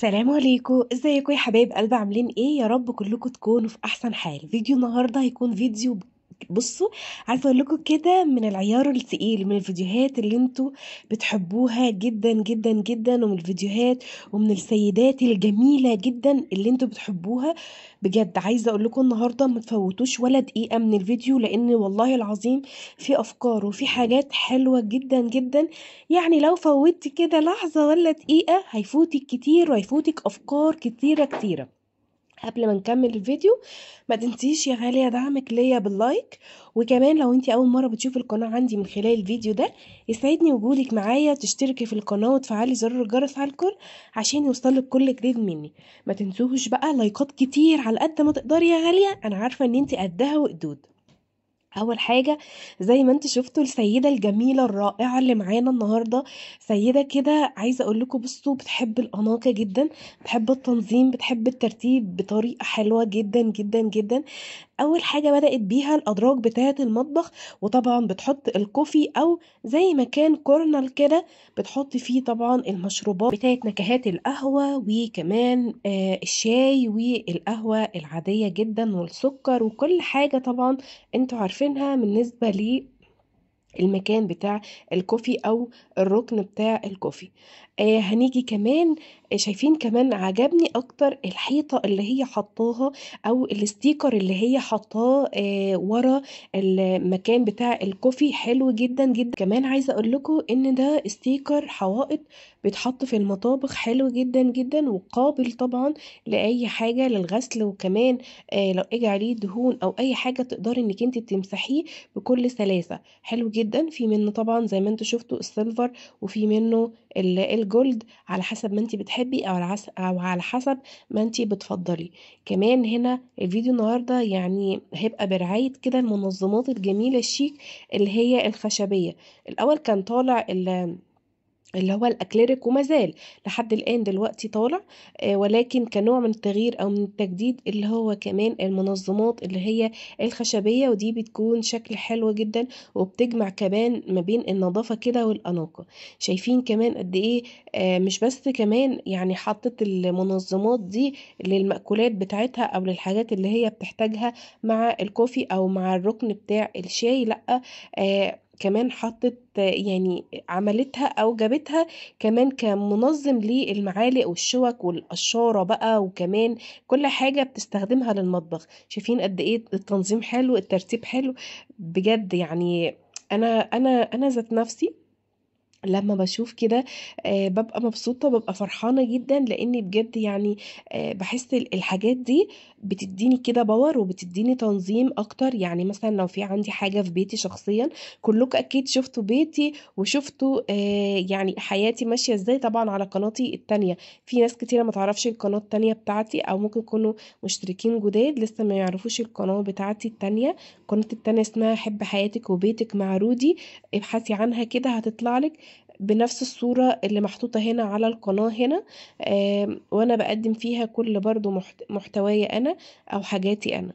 سلام عليكم ازيكم يا حبايب قلب عاملين ايه يا رب كلكم تكونوا في احسن حال فيديو النهارده هيكون فيديو بصوا عارفه اقول لكم كده من العيار الثقيل من الفيديوهات اللي انتوا بتحبوها جدا جدا جدا ومن الفيديوهات ومن السيدات الجميله جدا اللي انتوا بتحبوها بجد عايزه اقول لكم النهارده ما تفوتوش ولا دقيقه من الفيديو لان والله العظيم في افكار وفي حاجات حلوه جدا جدا يعني لو فوتت كده لحظه ولا دقيقه هيفوتك كتير وهيفوتك افكار كتيره كتيره قبل ما نكمل الفيديو ما تنسيش يا غالية دعمك ليا باللايك وكمان لو انت اول مرة بتشوف القناة عندي من خلال الفيديو ده يسعدني وجودك معايا تشتركي في القناة وتفعلي زر الجرس على الكل عشان يوصلك كل جديد مني ما تنسوش بقى لايكات كتير على قد ما تقدري يا غالية انا عارفة ان انت قدها وقدود أول حاجة زي ما أنتم شُفتوا السيدة الجميلة الرائعة اللي معانا النهارده، سيدة كده عايزة أقول لكم بُصّوا بتحب الأناقة جدًا، بتحب التنظيم، بتحب الترتيب بطريقة حلوة جدًا، جدًا، جدًا. أول حاجة بدأت بيها الأدراج بتاعة المطبخ وطبعا بتحط الكوفي أو زي ما كان كورنل كده بتحط فيه طبعا المشروبات بتاعة نكهات القهوة وكمان آه الشاي والقهوة العادية جدا والسكر وكل حاجة طبعا انتوا عارفينها بالنسبة لي المكان بتاع الكوفي او الركن بتاع الكوفي آه هنيجي كمان شايفين كمان عجبني أكتر الحيطة اللي هي حطّاها أو الاستيكر اللي هي حطّاه آه، ورا المكان بتاع الكوفي حلو جدًا، جدًا. كمان عايزة أقول لكم إن ده استيكر حوائط بيتحط في المطابخ حلو جدًا، جدًا وقابل طبعًا لأي حاجة، للغسل وكمان آه، لو إجى عليه دهون أو أي حاجة تقدري إنِّك أنتِ تمسحيه بكل سلاسة، حلو جدًا. في منه طبعًا زي ما أنتم شُفتوا السيلفر وفي منه الجولد على حسب ما انت بتحبي او او على حسب ما انت بتفضلي كمان هنا الفيديو النهارده يعني هيبقى برعايه كده المنظمات الجميله الشيك اللي هي الخشبيه الاول كان طالع اللي هو الأكليريك وما زال لحد الآن دلوقتي طالع آه، ولكن كنوع من التغيير أو من التجديد اللي هو كمان المنظمات اللي هي الخشبية ودي بتكون شكل حلو جدا وبتجمع كمان ما بين النظافة كده والأناقة شايفين كمان قد إيه آه، مش بس كمان يعني حطت المنظمات دي للمأكولات بتاعتها أو للحاجات اللي هي بتحتاجها مع الكوفي أو مع الركن بتاع الشاي لأ آه كمان حطت يعني عملتها او جابتها كمان كمنظم للمعالق والشوك والقشاره بقى وكمان كل حاجه بتستخدمها للمطبخ شايفين قد ايه التنظيم حلو الترتيب حلو بجد يعني انا انا انا ذات نفسي لما بشوف كده آه، ببقى مبسوطة ببقى فرحانة جدا لأني بجد يعني آه، بحس الحاجات دي بتدّيني كده باور وبتدّيني تنظيم أكتر، يعني مثلًا لو في عندي حاجة في بيتي شخصيًا كلك أكيد شُفتوا بيتي وشُفتوا آه، يعني حياتي ماشية إزاي طبعًا على قناتي التانية، في ناس كتيرة ما تعرفش القناة التانية بتاعتي أو ممكن يكونوا مشتركين جداد لسه ما يعرفوش القناة بتاعتي التانية، القناة التانية اسمها حِب حياتِك وبيتِك مع رودي، ابحثي عنها كده هتطلع لِك بنفس الصورة اللي محطوطة هنا على القناة هنا وأنا بقدم فيها كل برضو محتوايا أنا أو حاجاتي أنا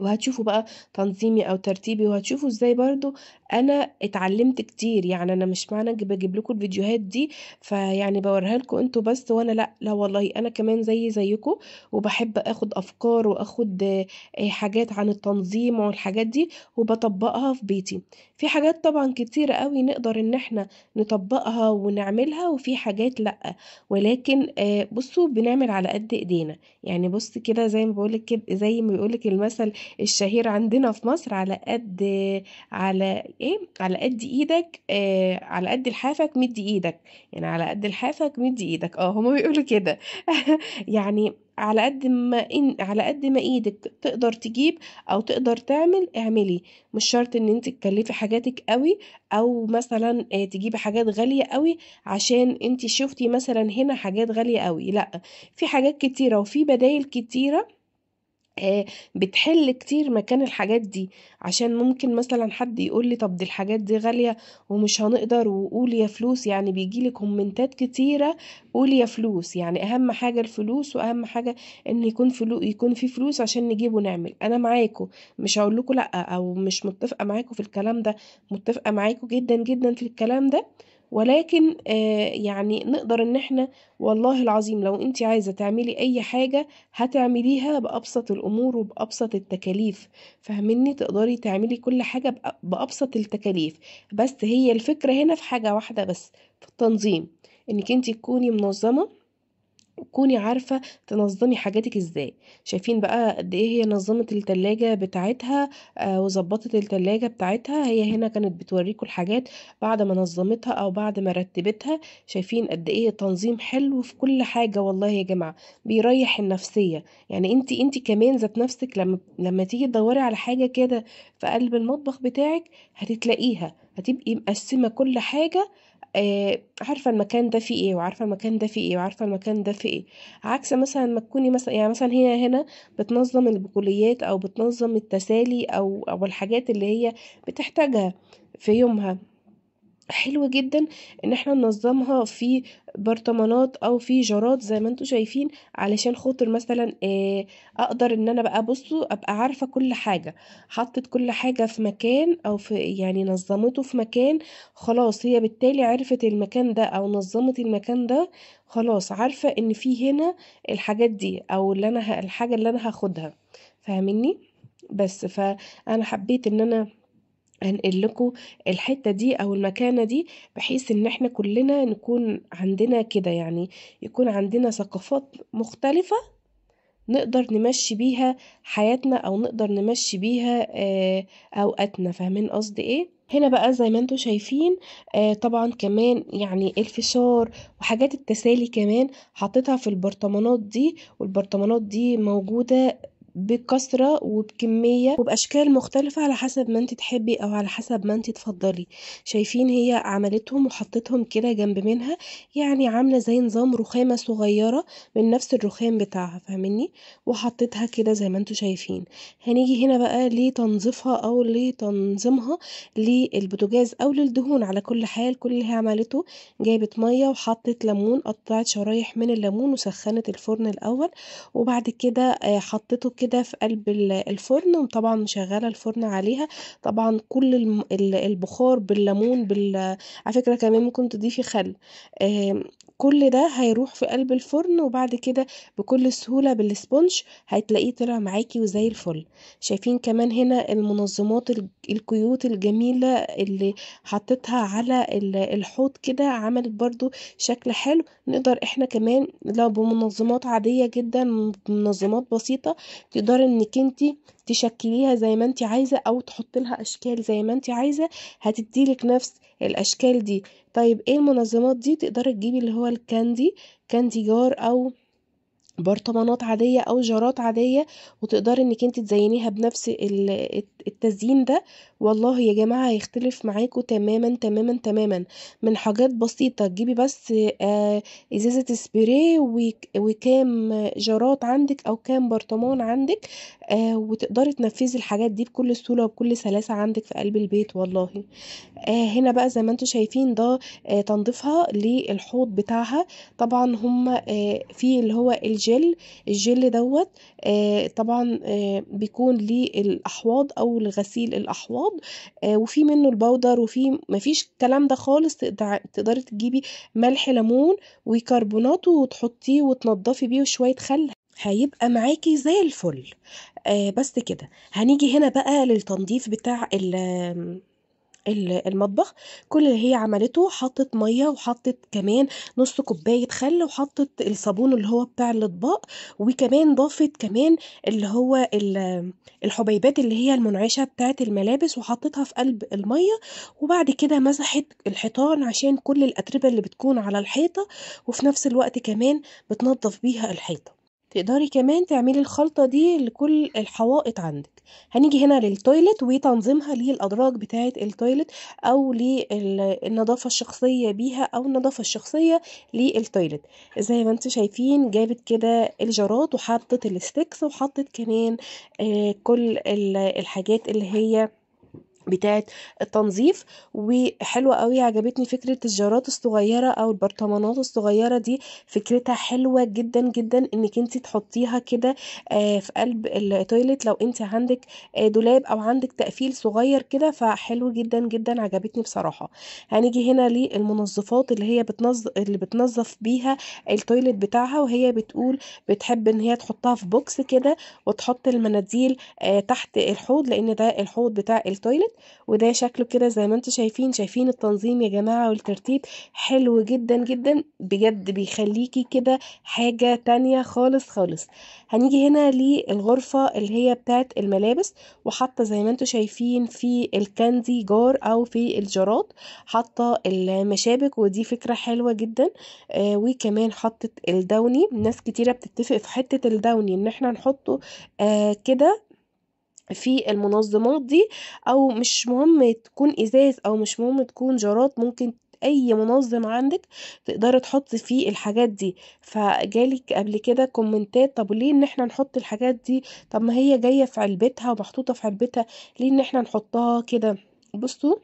وهتشوفوا بقى تنظيمي او ترتيبي وهتشوفوا ازاي برضو انا اتعلمت كتير يعني انا مش معنى بجيب لكم الفيديوهات دي فيعني بوريها لكم انتوا بس وانا لا لا والله انا كمان زي زيكم وبحب اخد افكار واخد آه، حاجات عن التنظيم والحاجات دي وبطبقها في بيتي في حاجات طبعًا كتيرة أوي نقدر إن إحنا نطبّقها ونعملها، وفي حاجات لأ، ولكن آه، بُصّوا بنعمل على قد إيدينا، يعني بُص كده زي ما بقولك كده زي ما بيقولك المثل الشهير عندنا في مصر على قد على إيه، على قد إيدك آآ آه، على قد لحافك مِد إيدك، يعني على قد لحافك مِد إيدك، آه هما بيقولوا كده يعني على قد ما إن على قد ما ايدك تقدر تجيب او تقدر تعمل اعملي مش شرط ان انت تكلفي حاجاتك قوي او مثلا آه، تجيبي حاجات غاليه قوي عشان انت شفتي مثلا هنا حاجات غاليه قوي لا في حاجات كتيره وفي بدايل كتيره بتحل كتير مكان الحاجات دي، عشان ممكن مثلًا حد يقول لي طب دي الحاجات دي غالية ومش هنقدر وقول يا فلوس، يعني بيجي لي كومنتات كتيرة قول يا فلوس، يعني أهم حاجة الفلوس وأهم حاجة إن يكون فلو يكون في فلوس عشان نجيب ونعمل، أنا معاكم مش هقول لكم لأ، أو مش متفقة معاكم في الكلام ده، متفقة معاكم جدًا، جدًا في الكلام ده. ولكن آه، يعني نقدر ان احنا والله العظيم لو انت عايزة تعملي اي حاجة هتعمليها بأبسط الامور وبأبسط التكاليف فهمني تقدري تعملي كل حاجة بأبسط التكاليف بس هي الفكرة هنا في حاجة واحدة بس في التنظيم انك انت تكوني منظمة كوني عارفة تنظّمي حاجاتِك إزاي، شايفين بقى قد إيه هي نظّمِت التلاجة بتاعتها آه، وظبطت التلاجة بتاعتها، هي هنا كانت بتورّيكم الحاجات بعد ما نظّمتها أو بعد ما رتّبتها، شايفين قد إيه تنظيم حلو في كل حاجة والله يا جماعة، بيريّح النفسية، يعني أنتِ أنتِ كمان ذات نفسِك لمّا لمّا تيجي تدوّري على حاجة كده في قلب المطبخ بتاعِك هتلاقيها، هتبقي مقسّمة كل حاجة إيه عارفة المكان ده فيه إيه، وعارفة المكان ده فيه إيه، وعارفة المكان ده فيه إيه، عكس مثلًا ما تكوني مثلًا يعني مثلًا هي هنا بتنظّم البكوليات أو بتنظّم التسالي أو أو الحاجات اللي هي بتحتاجها في يومها. حلو جدًا إن إحنا ننظّمها في برطمانات أو في جارات زي ما أنتم شايفين، علشان خاطر مثلًا ايه أقدر إن أنا بقى بُصّوا أبقى عارفة كل حاجة، حطِّت كل حاجة في مكان أو في يعني نظّمته في مكان، خلاص هي بالتالي عرفِت المكان ده أو نظّمِت المكان ده، خلاص عارفة إن في هنا الحاجات دي أو اللي أنا الحاجة اللي أنا هاخدها، فاهمينّي؟ بس، فأنا حبّيت إن أنا هنقل لكم الحتة دي أو المكانة دي بحيث إن إحنا كلنا نكون عندنا كده يعني يكون عندنا ثقافات مختلفة نقدر نمشي بيها حياتنا أو نقدر نمشي بيها آه، أوقاتنا فاهمين قصدي إيه؟ هنا بقى زي ما انتم شايفين آه طبعا كمان يعني الفشار وحاجات التسالي كمان حطيتها في البرطمانات دي والبرطمانات دي موجودة بكثرة وبكمية وبأشكال مختلفة على حسب ما انت تحبي أو على حسب ما انت تفضلي شايفين هي عملتهم وحطتهم كده جنب منها يعني عاملة زي نظام رخامة صغيرة من نفس الرخام بتاعها فاهميني وحطيتها كده زي ما انتوا شايفين هنيجي هنا بقى لتنظيفها أو لتنظيمها للبوتجاز أو للدهون على كل حال كل اللي هي عملته جابت مية وحطت ليمون قطعت شرايح من الليمون وسخنت الفرن الأول وبعد كده آه، حطيته كده كده في قلب الفرن وطبعًا مشغّلة الفرن عليها، طبعًا كل البخار بالليمون بال على فكرة كمان ممكن تضيفي خل، آه، كل ده هيروح في قلب الفرن وبعد كده بكل سهولة بالسبونج هتلاقيه طلع معاكي وزي الفل شايفين كمان هنا المنظمات الكيوت الجميلة اللي حطيتها على الحوض كده عملت برضو شكل حلو نقدر احنا كمان لو بمنظمات عادية جدا منظمات بسيطة تقدري انك انتي تشكليها زي ما انت عايزة او تحط لها اشكال زي ما انت عايزة هتديلك نفس الاشكال دي طيب ايه المنظمات دي تقدري تجيبي اللي هو الكاندي كاندي جار او برطمانات عادية أو جارات عادية وتقدري انك انت تزينيها بنفس التزيين ده والله يا جماعة هيختلف معاكوا تماما تماما تماما من حاجات بسيطة تجيبي بس آه، ازازة سبري وكام جارات عندك او كام برطمان عندك آه، وتقدري تنفذي الحاجات دي بكل سهولة وبكل سلاسة عندك في قلب البيت والله آه، هنا بقى زي ما انتوا شايفين ده آه، تنظيفها للحوض بتاعها طبعا هم آه، في اللي هو الجي الجل الجل دوت آه طبعا آه بيكون للأحواض أو لغسيل الأحواض آه وفي منه البودر وفي مفيش الكلام ده خالص تقدري تجيبي ملح ليمون وكربوناته وتحطيه وتنضفي بيه وشوية خل هيبقى معاكي زي الفل آه بس كده هنيجي هنا بقى للتنظيف بتاع المطبخ، كل اللي هي عملته حطِّت مَيّة وحطِّت كمان نُص كوباية خل وحطِّت الصابون اللي هو بتاع الأطباق وكمان ضافت كمان اللي هو الحُبيبات اللي هي المنعشة بتاعة الملابس وحطِّتها في قلب المَيّة وبعد كده مسحِت الحيطان عشان كل الأتربة اللي بتكون على الحيطة وفي نفس الوقت كمان بتنضّف بيها الحيطة. تقدري كمان تعملي الخلطة دي لكل الحوائط عندِك. هنيجي هنا للتويلت وتنظيمها للأدراج بتاعة التويلت أو للنظافة الشخصية بيها أو النظافة الشخصية للتويلت زي ما انتم شايفين جابت كده الجارات وحطت الستيكس وحطت كمان آه، كل الحاجات اللي هي بتاعت التنظيف وحلوة قوي عجبتني فكرة الجارات الصغيرة او البرطمانات الصغيرة دي فكرتها حلوة جدا جدا انك انت تحطيها كده آه، في قلب التويلت لو انت عندك آه، دولاب او عندك تقفيل صغير كده فحلو جدا جدا عجبتني بصراحة هنيجي هنا للمنظفات اللي هي بتنظف اللي بتنظف بيها التويلت بتاعها وهي بتقول بتحب ان هي تحطها في بوكس كده وتحط المناديل آه، تحت الحوض لان ده الحوض بتاع التويلت وده شكله كده زي ما انتم شايفين شايفين التنظيم يا جماعة والترتيب حلو جدا جدا بجد بيخليكي كده حاجة تانية خالص خالص هنيجي هنا للغرفة اللي هي بتاعت الملابس وحاطة زي ما انتم شايفين في الكاندي جار او في الجارات حاطة المشابك ودي فكرة حلوة جدا آه وكمان حطت الدوني ناس كتيرة بتتفق في حتة الدوني ان احنا نحطه آه كده في المنظمات دي او مش مهم تكون ازاز او مش مهم تكون جارات ممكن اي منظم عندك تقدر تحط فيه الحاجات دي فجالك قبل كده كومنتات طب ليه ان احنا نحط الحاجات دي طب ما هي جاية في علبتها ومحطوطة في علبتها ليه ان احنا نحطها كده بصوا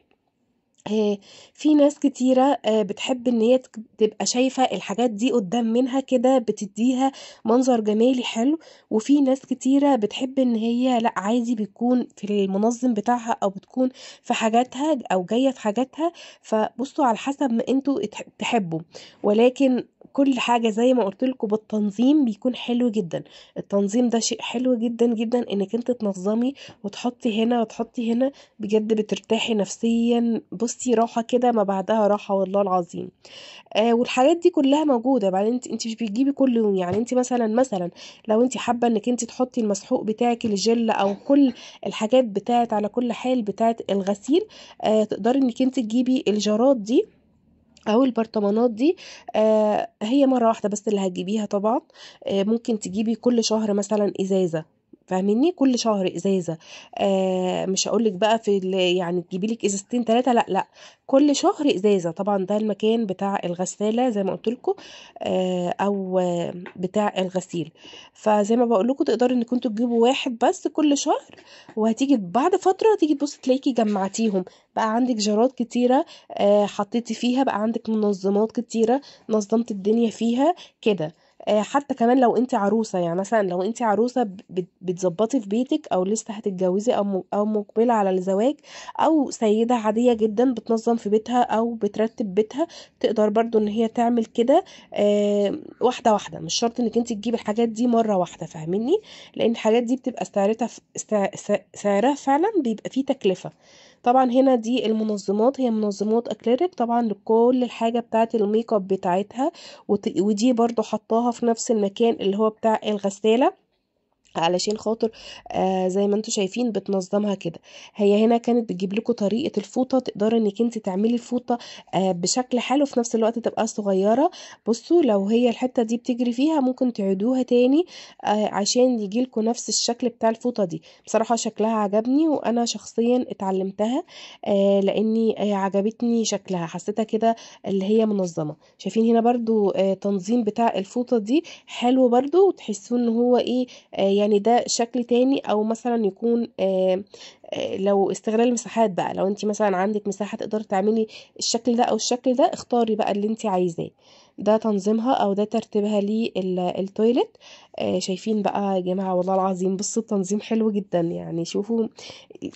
آه، في ناس كتيرة آه، بتحب إن هي تبقى شايفة الحاجات دي قدّام منها كده بتدّيها منظر جمالي حلو، وفي ناس كتيرة بتحب إن هي لأ عادي بتكون في المنظِّم بتاعها أو بتكون في حاجاتها أو جاية في حاجاتها، فبُصّوا على حسب ما انتوا تحبّوا، ولكن كل حاجة زي ما قلت لكم بالتنظيم بيكون حلو جدا التنظيم ده شيء حلو جدا جدا انك انت تنظمي وتحطي هنا وتحطي هنا بجد بترتاحي نفسيا بصي راحة كده ما بعدها راحة والله العظيم آه والحاجات دي كلها موجودة بعدين انت انت مش بتجيبي كل يوم يعني انت مثلا مثلا لو انت حابة انك انت تحطي المسحوق بتاعك الجل او كل الحاجات بتاعت على كل حال بتاعت الغسيل آه تقدري انك انت تجيبي الجارات دي أو البرطمانات دي آه، هي مرة واحدة بس اللي هتجيبيها طبعا آه، ممكن تجيبي كل شهر مثلا إزازة فاهمني؟ كل شهر إزازة آه مش هقول لِك بقى في يعني تجيبي لِك إزازتين ثلاثه لأ، لأ، كل شهر إزازة، طبعًا ده المكان بتاع الغسالة زي ما قُلت لكم آه أو بتاع الغسيل، فزي ما بقول لكم تقدروا إنكم أنتم تجيبوا واحد بس كل شهر، وهتيجي بعد فترة تيجي تبُصّي تلاقيكي جمّعتيهم، بقى عندِك جارات كتيرة آه حطيتي فيها، بقى عندِك منظّمات كتيرة نظّمتِ الدنيا فيها، كده. آه، حتى كمان لو انت عروسة يعني مثلا لو انت عروسة بتظبطي في بيتك او لسه هتتجوزي او مقبلة على الزواج او سيدة عادية جدا بتنظم في بيتها او بترتب بيتها تقدر برضو ان هي تعمل كده واحدة واحدة مش شرط انك انت تجيبي الحاجات دي مرة واحدة فاهميني لان الحاجات دي بتبقى سعرتها سعرها فعلا بيبقى فيه تكلفة طبعا هنا دي المنظمات هي منظمات اكليريك طبعا لكل الحاجة بتاعت الميك اب بتاعتها ودي برضو حطاها في نفس المكان اللي هو بتاع الغسالة علشان خاطر آه زي ما انتوا شايفين بتنظمها كده هي هنا كانت بتجيب لكم طريقه الفوطه تقدر انك انت تعملي الفوطه آه بشكل حلو في نفس الوقت تبقى صغيره بصوا لو هي الحته دي بتجري فيها ممكن تعيدوها تاني آه عشان يجي لكم نفس الشكل بتاع الفوطه دي بصراحه شكلها عجبني وانا شخصيا اتعلمتها آه لاني آه عجبتني شكلها حسيتها كده اللي هي منظمه شايفين هنا برده آه تنظيم بتاع الفوطه دي حلو برده وتحسوا ان هو ايه آه يعني ده شكل تاني أو مثلا يكون آآ آه، آآ آه، لو استغلال المساحات بقى، لو أنتِ مثلًا عندِك مساحة تقدري تعملي الشكل ده أو الشكل ده، اختاري بقى اللي أنتِ عايزاه، ده تنظيمها أو ده ترتيبها للتويلت آه، شايفين بقى يا جماعة والله العظيم بُصّوا التنظيم حلو جدًا، يعني شوفوا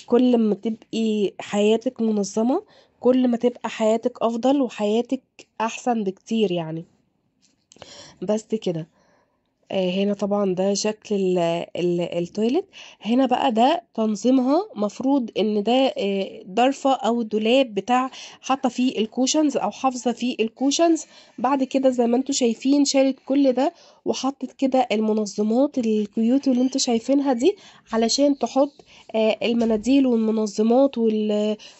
كل ما تبقي حياتِك منظمة، كل ما تبقى حياتِك أفضل وحياتِك أحسن بكتير يعني. بس كده. آه، هنا طبعا ده شكل التويلت هنا بقى ده تنظيمها مفروض ان ده آه، ضرفة او دولاب بتاع حاطة فيه الكوشنز او حافظة فيه الكوشنز بعد كده زي ما انتوا شايفين شالت كل ده وحطِّت كده المنظّمات الكيوت اللي انتوا شايفينها دي، علشان تحُط آه، المناديل والمنظّمات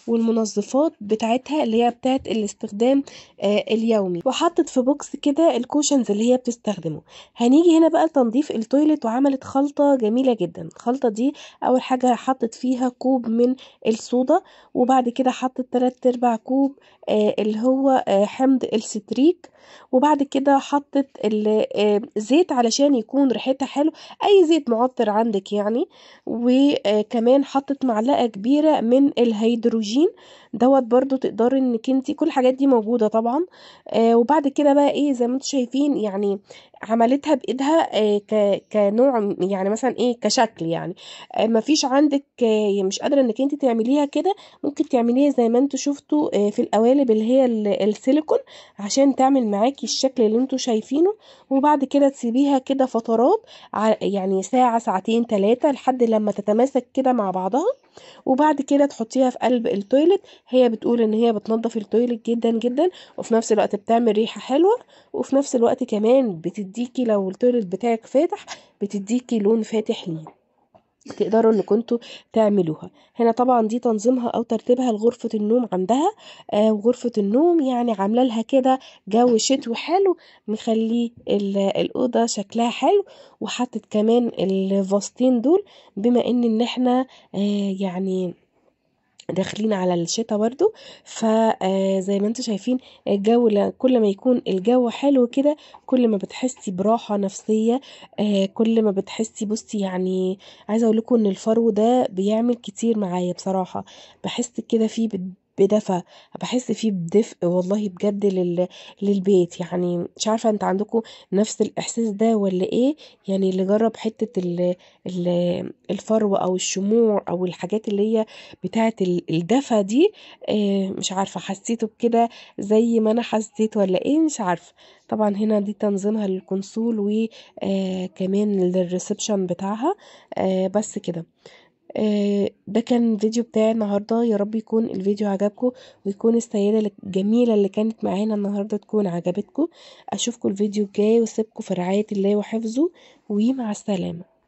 والمنظّفات بتاعتها اللي هي بتاعت الاستخدام آه، اليومي، وحطِّت في بوكس كده الكوشنز اللي هي بتستخدمه. هنيجي هنا بقى لتنظيف التويليت وعملِت خلطة جميلة جدًا، الخلطة دي أول حاجة حطِّت فيها كوب من الصودا، وبعد كده حطِّت 3/4 كوب آه، اللي هو حمض الستريك، وبعد كده حطِّت زيت علشان يكون ريحتها حلو اي زيت معطر عندك يعني وكمان حطت معلقه كبيره من الهيدروجين دوت برضو تقدري انك انت كل الحاجات دي موجوده طبعا آه، وبعد كده بقى ايه زي ما انتم شايفين يعني عملتها بايدها آه، كنوع يعني مثلا ايه كشكل يعني آه، مفيش عندك مش قادره انك انت تعمليها كده ممكن تعمليها زي ما انتم شفتوا في القوالب اللي هي السيليكون عشان تعمل معاكي الشكل اللي انتم شايفينه وبعد كده كده تسيبيها كده فترات يعني ساعة، ساعتين، ثلاثة لحد لمّا تتماسك كده مع بعضها، وبعد كده تحطيها في قلب التويلت، هي بتقول إن هي بتنظف التويلت جدًا، جدًا، وفي نفس الوقت بتعمل ريحة حلوة، وفي نفس الوقت كمان بتديكي لو التويلت بتاعِك فاتح بتديكي لون فاتح ليه. تقدروا إن كنتوا تعملوها هنا طبعا دي تنظيمها أو ترتيبها لغرفة النوم عندها آه وغرفة النوم يعني عاملة لها كده جو شتوي حلو مخلي الأوضة شكلها حلو وحطت كمان الفاستين دول بما إن إن إحنا آه يعني داخلين على الشتاء برضو فزي آه، ما انتم شايفين الجو كل ما يكون الجو حلو كده كل ما بتحسي براحة نفسية آه، كل ما بتحسي بصي يعني عايزة اقول لكم ان الفرو ده بيعمل كتير معايا بصراحة بحس كده فيه بدفى بحس فيه بدفء والله بجد لل للبيت يعني مش عارفة انت عندكم نفس الإحساس ده ولا إيه، يعني اللي جرب حتة ال ال الفرو أو الشموع أو الحاجات اللي هي بتاعة ال الدفى دي آه، مش عارفة حسيته بكده زي ما أنا حسيت ولا إيه مش عارفة، طبعًا هنا دي تنظيمها للكونسول وكمان آه، للريسبشن بتاعها آه، بس كده. آه، ده كان الفيديو بتاعي النهاردة، يا رب يكون الفيديو عجبكم ويكون السيدة الجميلة اللي كانت معانا النهاردة تكون عجبتكم، أشوفكم الفيديو الجاي واسيبكم في رعاية الله وحفظه، ومع السلامة.